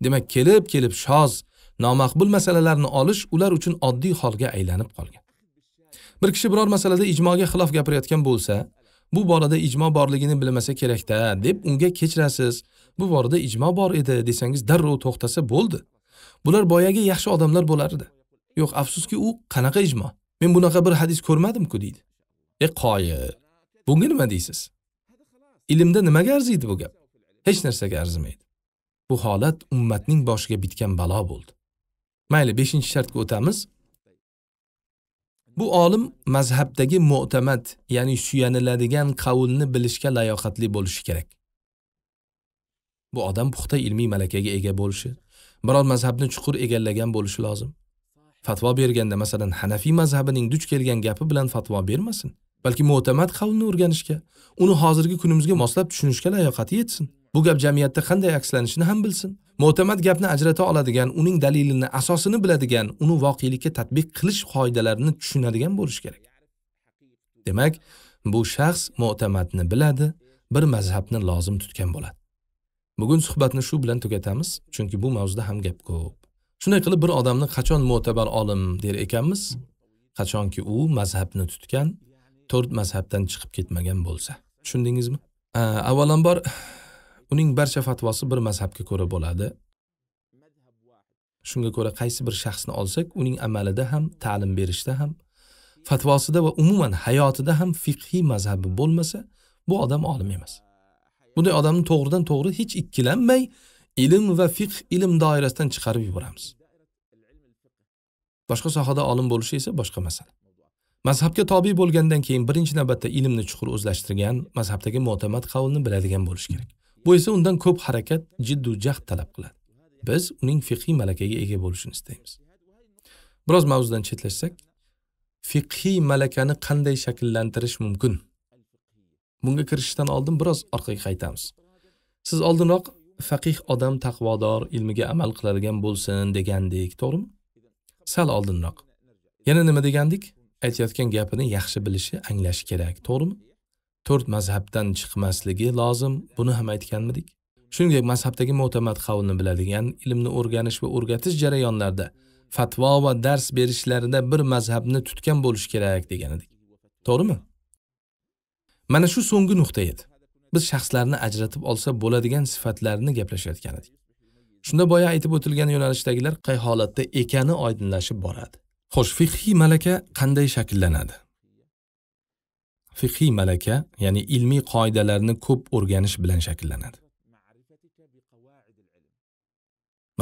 demak kelib kelib shoz nomaqbul masalalarni olish ular uchun oddiy holga aylanib qolgan bir kishi biror masalada ijmoga xilof gapirayotgan bo'lsa bu borada ijmo borligini bilmasa kerakda deb unga kechirasiz bu borada ijmo bor edi desangiz darrov to'xtasa bo'ldi bular boyagi yaxshi odamlar bo'lardi yo'q afsuski u qanaqa ijmo men bunaqa bir hadis ko'rmadimku deydi e qoyil bunga nima deysiz ilmda nimaga arziydi bu gap hech narsaga arzimaydi bu holat ummatning boshiga bitgan balo bo'ldi mayli beshinchi shartga o'tamiz Bu olim mazhabdagi mu'tamad, ya'ni suyaniladigan qavulni bilishga layoqatli bo'lishi kerak. Bu odam puxta ilmiy malakaga ega bo'lishi, biror mazhabni chuqur egallagan bo'lishi lozim. Fatvo berganda, masalan, Hanafiy mazhabining duch kelgan gapi bilan fatvo bermasin, balki mu'tamad qavlni o'rganishga, uni hozirgi kunimizga moslab tushunishga layoqati yetsin. Bu gap jamiyatda qanday akslanishini ham bilsin. mo'tamad gapni ajrata oladigan uning dalilini asosini biladigan uni voqelikka tatbiq qilish qoidalarini tushunadigan bo'lishi kerak demak bu shaxs mo'tamadni biladi bir mazhabni lozim tutgan bo'ladi bugun suhbatni shu bilan tugatamiz chunki bu mavzuda ham gap ko'p shunday qilib bir odamni qachon mo'tabar olim der ekanmiz qachonki u mazhabni tutgan to'rt mazhabdan chiqib ketmagan bo'lsa tushundingizmi avvalambor uning barcha fatvosi bir mazhabga ko'ra bo'ladi shunga ko'ra qaysi bir shaxsni olsak uning amalida ham ta'lim berishda ham fatvosida va umuman hayotida ham fiqhiy mazhabi bo'lmasa bu odam olim emas bunday odamni to'g'ridan to'g'ri hech ikkilanmay ilm va fiqh ilm doirasidan chiqarib yuboramiz boshqa sohada olim bo'lishi esa boshqa masala mazhabga tobe bo'lgandan keyin birinchi navbatda ilmni chuqur o'zlashtirgan mazhabdagi mo'tamad qavlni biladigan bo'lishi kerak bu esa undan ko'p harakat jiddu jahd talab qiladi biz uning fiqiy malakaga ega bo'lishini istaymiz biroz mavzudan chetlashsak fiqiy malakani qanday shakllantirish mumkin bunga kirishishdan oldin biroz orqaga qaytamiz siz oldinroq faqih odam taqvodor ilmiga amal qiladigan bo'lsin degandik to'g'rimi sal oldinroq yana nima degandik aytayotgan gapini yaxshi bilishi anglashi kerak to'g'rimi to'rt mazhabdan chiqmasligi lozim buni ham aytganmidik shuningdek mazhabdagi mo'tamad qavlni biladigan ilmni o'rganish va o'rgatish jarayonlarida fatvo va dars berishlarida bir mazhabni tutgan bo'lish kerak degan edik to'g'rimi mana shu so'nggi nuqta edi biz shaxslarni ajratib olsa bo'ladigan sifatlarni gaplashayotgan edik shunda boya aytib o'tilgan yo'nalishdagilar qay holatda ekani oydinlashib boradi xo'sh fihiy malaka qanday shakllanadi fiqiy malaka ya'ni ilmiy qoidalarni ko'p o'rganish bilan shakllanadi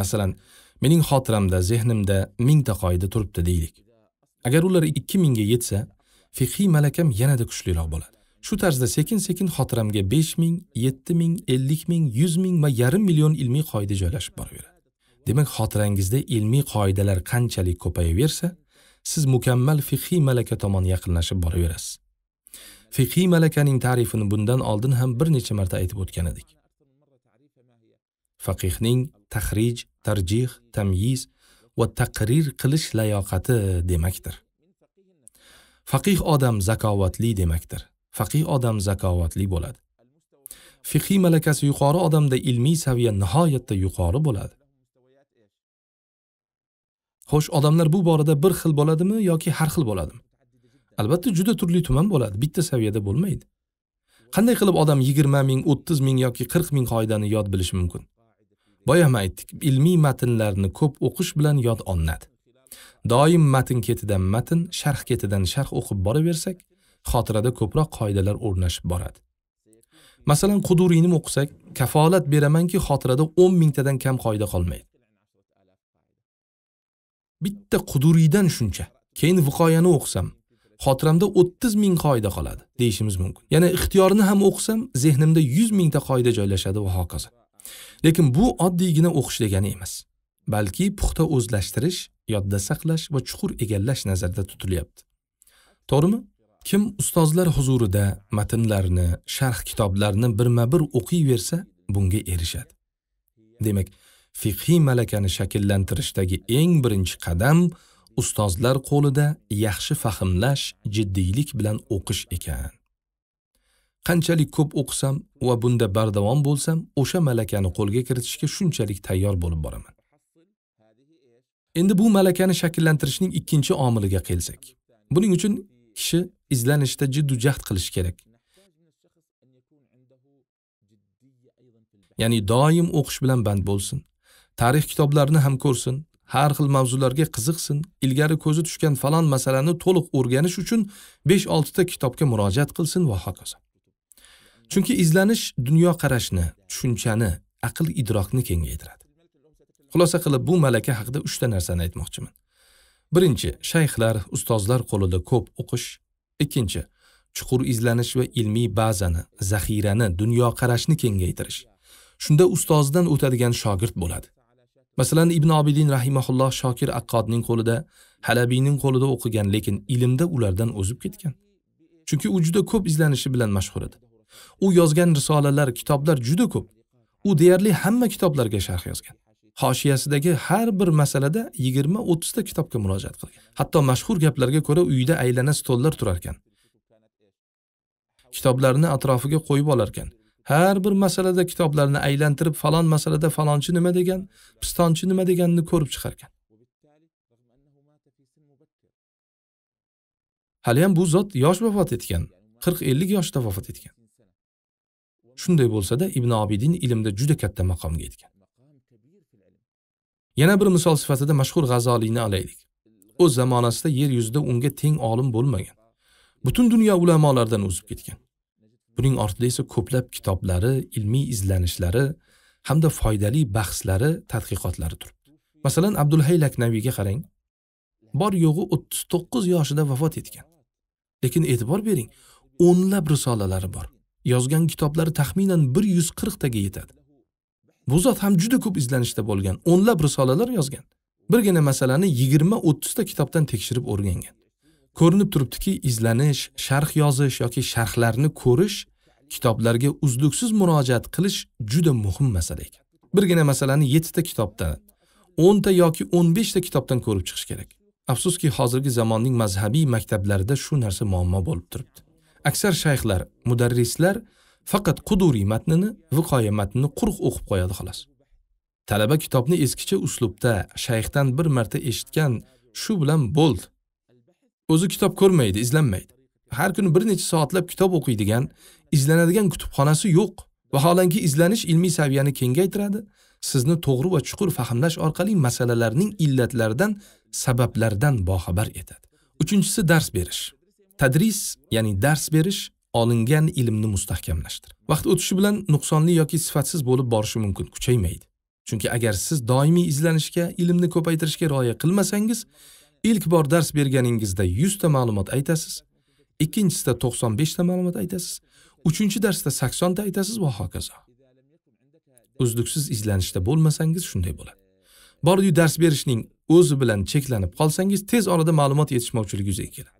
masalan mening xotiramda zehnimda mingta qoida turibdi deylik agar ular ikki mingga yetsa fiqiy malakam yanada kuchliroq bo'ladi shu tarzda sekin sekin xotiramga besh ming yetti ming ellik ming yuz ming va yarim million ilmiy qoida joylashib boraveradi demak xotirangizda ilmiy qoidalar qanchalik ko'payaversa siz mukammal fiqiy malaka tomon yaqinlashib boraverasiz fiqiy malakaning ta'rifini bundan oldin ham bir necha marta aytib o'tgan edik faqihning tahrij tarjih tamyiz va taqrir qilish layoqati demakdir faqih odam zakovatli demakdir faqih odam zakovatli bo'ladi fiqiy malakasi yuqori odamda ilmiy saviya nihoyatda yuqori bo'ladi xo'sh odamlar bu borada bir xil bo'ladimi yoki har xil bo'ladimi albatta juda turli tuman bo'ladi bitta saviyada bo'lmaydi qanday qilib odam yigirma ming o'ttiz ming yoki qirq ming qoidani yod bilishi mumkin boya ham aytdik ilmiy matnlarni ko'p o'qish bilan yod olinadi doim matn ketidan matn sharh ketidan sharh o'qib boraversak xotirada ko'proq qoidalar o'rnashib boradi masalan quduriyni o'qisak kafolat beramanki xotirada o'n mingtadan kam qoida qolmaydi bitta quduriydan shuncha keyin viqoyani o'qisam xotiramda 30 ming qoida qoladi deyishimiz mumkin ya'ni ixtiyorni ham o'qisam zehnimda 100 mingta qoida joylashadi va hokazo lekin bu oddiygina o'qish degani emas balki puxta o'zlashtirish yodda saqlash va chuqur egallash nazarda tutilyapti to'g'rimi kim ustozlar huzurida matnlarni sharh kitoblarni birma bir o'qiyversa bunga erishadi demak fiqhiy malakani shakllantirishdagi eng birinchi qadam ustozlar qo'lida yaxshi fahmlash jiddiylik bilan o'qish ekan qanchalik ko'p o'qisam va bunda bardavom bo'lsam o'sha malakani qo'lga kiritishga shunchalik tayyor bo'lib boraman endi bu malakani shakllantirishning ikkinchi omiliga kelsak buning uchun kishi izlanishda jiddu jahd qilish kerak ya'ni doim o'qish bilan band bo'lsin tarix kitoblarini ham ko'rsin har xil mavzularga qiziqsin ilgari ko'zi tushgan falon masalani to'liq o'rganish uchun 5-6 ta kitobga murojaat qilsin va hokazo chunki izlanish dunyoqarashni tushunchani aql idrokni kengaytiradi xulosa qilib bu malaka haqida 3 ta narsani aytmoqchiman birinchi shayxlar ustozlar qo'lida ko'p o'qish ikkinchi chuqur izlanish va ilmiy bazani zaxirani dunyoqarashni kengaytirish shunda ustozdan o'tadigan shogird bo'ladi masalan ibn obidin rahimaulloh shokir aqqodning qo'lida halabiyning qo'lida o'qigan lekin ilmda ulardan o'zib ketgan chunki u juda ko'p izlanishi bilan mashhur edi u yozgan risolalar kitoblar juda ko'p u deyarli hamma kitoblarga sharh yozgan hoshiyasidagi har bir masalada yigirma o'ttizta kitobga murojaat qilgan hatto mashhur gaplarga ko'ra uyida aylana stollar turarkan kitoblarni atrofiga qo'yib olarkan har bir masalada kitoblarni aylantirib falon masalada falonchi nima degan pistonchi nima deganini ko'rib chiqarkan haliyam bu zot yosh vafot etgan qirq ellik yoshda vafot etgan shunday bo'lsada ibn obidin ilmda juda katta maqomga yetgan yana bir misol sifatida mashhur g'azoliyni olaylik o'z zamonasida yer yuzida unga teng olim bo'lmagan butun dunyo ulamolaridan o'zib ketgan buning ortida esa ko'plab kitoblari ilmiy izlanishlari hamda foydali bahslari tadqiqotlari turibdi masalan abdulhay laknaviyga qarang bor yo'g'i o'ttiz to'qqiz yoshida vafot etgan lekin e'tibor bering o'nlab risolalari bor yozgan kitoblari taxminan bir yuz qirqtaga yetadi bu zot ham juda ko'p izlanishda bo'lgan o'nlab risolalar yozgan birgina masalani yigirma o'ttizta kitobdan tekshirib o'rgangan ko'rinib turibdiki izlanish sharh yozish yoki sharhlarni ko'rish kitoblarga uzluksiz murojaat qilish juda muhim masala ekan birgina masalani yettita kitobdan o'nta yoki o'n beshta kitobdan ko'rib chiqish kerak afsuski hozirgi zamonning mazhabiy maktablarida shu narsa muammo bo'lib turibdi aksar shayxlar mudarrislar faqat quduriy matnini viqoya matnini quruq o'qib qo'yadi xolos talaba kitobni eskicha uslubda shayxdan bir marta eshitgan shu bilan bo'ldi o'zi kitob ko'rmaydi, izlanmaydi. Har kuni bir necha soatlab kitob o'qiydigan, izlanadigan kutubxonasi yo'q. Vaholanki izlanish ilmiy saviyani kengaytiradi, sizni to'g'ri va chuqur fahmlash orqali masalalarning illatlaridan, sabablardan boxabar etadi. Uchinchisi dars berish. Tadris, ya'ni dars berish olingan ilmni mustahkamlashdir Vaqt o'tishi bilan nuqsonli yoki sifatsiz bo'lib borishi mumkin, kuchaymaydi. Chunki agar siz doimiy izlanishga, ilmni ko'paytirishga rioya qilmasangiz, ilk bor dars berganingizda yuzta ma'lumot aytasiz ikkinchisida to'qson beshta ma'lumot aytasiz uchinchi darsda saksonta aytasiz va hokazo uzluksiz izlanishda bo'lmasangiz shunday bo'ladi bordiyu dars berishning o'zi bilan cheklanib qolsangiz tez orada ma'lumot yetishmovchiligi yuzaga keladi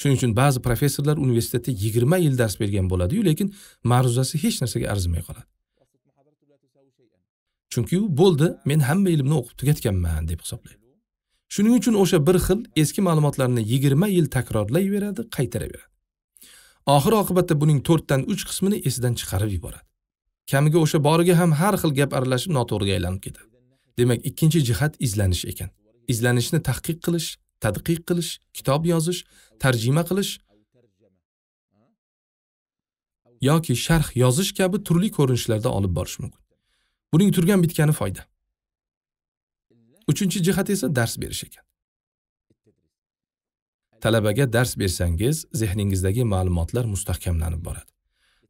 shuning uchun ba'zi professorlar universitetda yigirma yil dars bergan bo'ladiyu lekin ma'ruzasi hech narsaga arzimay qoladi chunki u bo'ldi men hamma ilmni o'qib tugatganman deb hisoblaydi shuning uchun o'sha bir xil eski ma'lumotlarni yigirma yil takrorlayveradi qaytaraveradi oxir oqibatda buning to'rtdan uch qismini esidan chiqarib yuboradi kamiga o'sha boriga ham har xil gap aralashib noto'g'riga aylanib ketadi demak ikkinchi jihat izlanish ekan izlanishni tahqiq qilish tadqiq qilish kitob yozish tarjima qilish yoki sharh yozish kabi turli ko'rinishlarda olib borish mumkin buning turgan bitgani foyda uchinchi jihati esa dars berish ekan talabaga dars bersangiz zehningizdagi ma'lumotlar mustahkamlanib boradi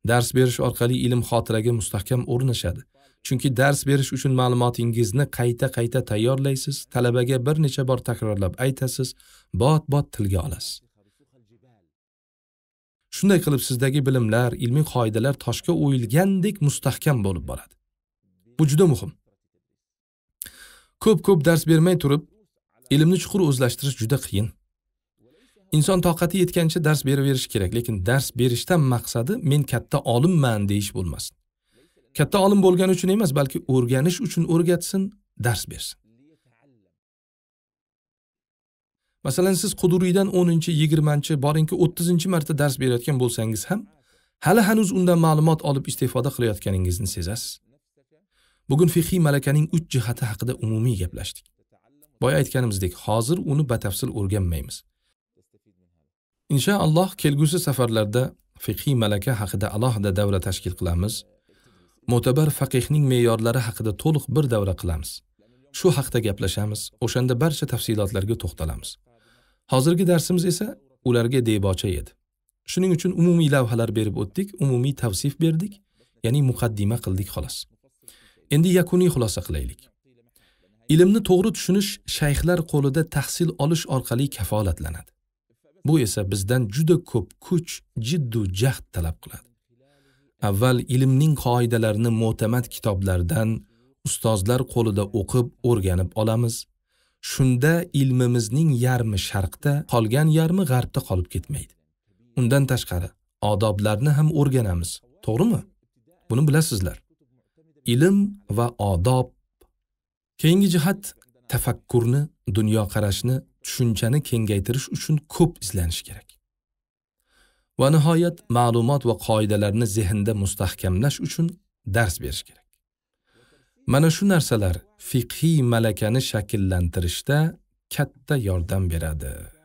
dars berish orqali ilm xotiraga mustahkam o'rnashadi chunki dars berish uchun ma'lumotingizni qayta qayta tayyorlaysiz talabaga bir necha bor takrorlab aytasiz bot bot tilga olasiz shunday qilib sizdagi bilimlar ilmiy qoidalar toshga o'yilgandek mustahkam bo'lib boradi bu juda muhim ko'p ko'p dars bermay turib ilmni chuqur o'zlashtirish juda qiyin inson toqati yetgancha dars beraverishi kerak lekin dars berishdan maqsadi men katta olimman deyish bo'lmasin katta olim bo'lgani uchun emas balki o'rganish uchun o'rgatsin dars bersin masalan siz quduriydan o'ninchi yigirmanchi boringki o'ttizinchi marta dars berayotgan bo'lsangiz ham hali hanuz undan ma'lumot olib istifoda qilayotganingizni sezasiz bugun fiqhiy malakaning uch jihati haqida umumiy gaplashdik boya aytganimizdek hozir uni batafsil o'rganmaymiz inshaalloh kelgusi safarlarda fiqhiy malaka haqida alohida davra tashkil qilamiz mo'tabar faqihning me'yorlari haqida to'liq bir davra qilamiz shu haqda gaplashamiz o'shanda barcha tafsilotlarga to'xtalamiz hozirgi darsimiz esa ularga debocha edi shuning uchun umumiy lavhalar berib o'tdik umumiy tavsif berdik ya'ni muqaddima qildik xolos Endi yakuniy xulosa qilaylik. Ilmni to'g'ri tushunish shayxlar qo'lida tahsil olish orqali kafolatlanadi. Bu esa bizdan juda ko'p kuch, jiddu jahd talab qiladi. Avval ilmning qoidalarini mo'tamad kitoblardan, ustozlar qo'lida o'qib o'rganib olamiz. Shunda ilmimizning yarmi sharqda, qolgan yarmi g'arbda qolib ketmaydi. Undan tashqari, odoblarni ham o'rganamiz, to'g'rimi? Buni bilasizlar. ilm va odob keyingi jihat tafakkurni dunyoqarashni tushunchani kengaytirish uchun ko'p izlanish kerak va nihoyat ma'lumot va qoidalarni zehnda mustahkamlash uchun dars berish kerak mana shu narsalar fiqhiy malakani shakllantirishda katta yordam beradi